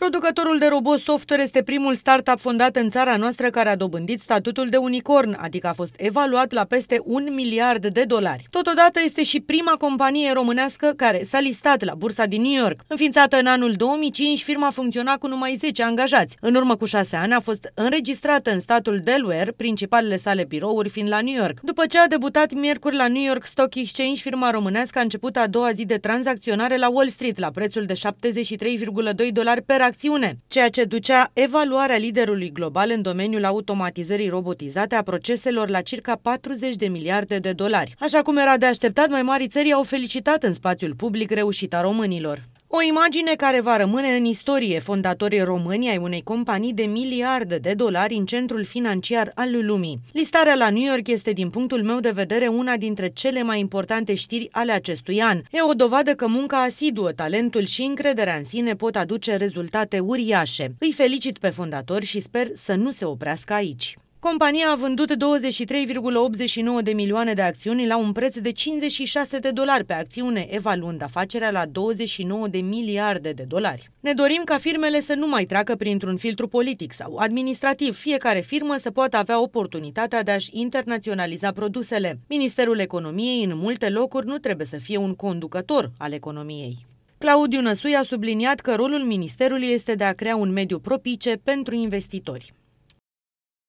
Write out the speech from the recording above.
Producătorul de robot software este primul startup fondat în țara noastră care a dobândit statutul de unicorn, adică a fost evaluat la peste un miliard de dolari. Totodată este și prima companie românească care s-a listat la bursa din New York. Înființată în anul 2005, firma funcționa cu numai 10 angajați. În urmă cu 6 ani a fost înregistrată în statul Delaware, principalele sale birouri fiind la New York. După ce a debutat miercuri la New York Stock Exchange, firma românească a început a doua zi de tranzacționare la Wall Street la prețul de 73,2 dolari per acțiune, ceea ce ducea evaluarea liderului global în domeniul automatizării robotizate a proceselor la circa 40 de miliarde de dolari. Așa cum era de așteptat, mai mari țări au felicitat în spațiul public reușita românilor. O imagine care va rămâne în istorie. Fondatorii români ai unei companii de miliarde de dolari în centrul financiar al lumii. Listarea la New York este, din punctul meu de vedere, una dintre cele mai importante știri ale acestui an. E o dovadă că munca asiduă, talentul și încrederea în sine pot aduce rezultate uriașe. Îi felicit pe fondatori și sper să nu se oprească aici. Compania a vândut 23,89 de milioane de acțiuni la un preț de 56 de dolari pe acțiune, evaluând afacerea la 29 de miliarde de dolari. Ne dorim ca firmele să nu mai treacă printr-un filtru politic sau administrativ. Fiecare firmă să poată avea oportunitatea de a-și internaționaliza produsele. Ministerul Economiei în multe locuri nu trebuie să fie un conducător al economiei. Claudiu Năsui a subliniat că rolul ministerului este de a crea un mediu propice pentru investitori.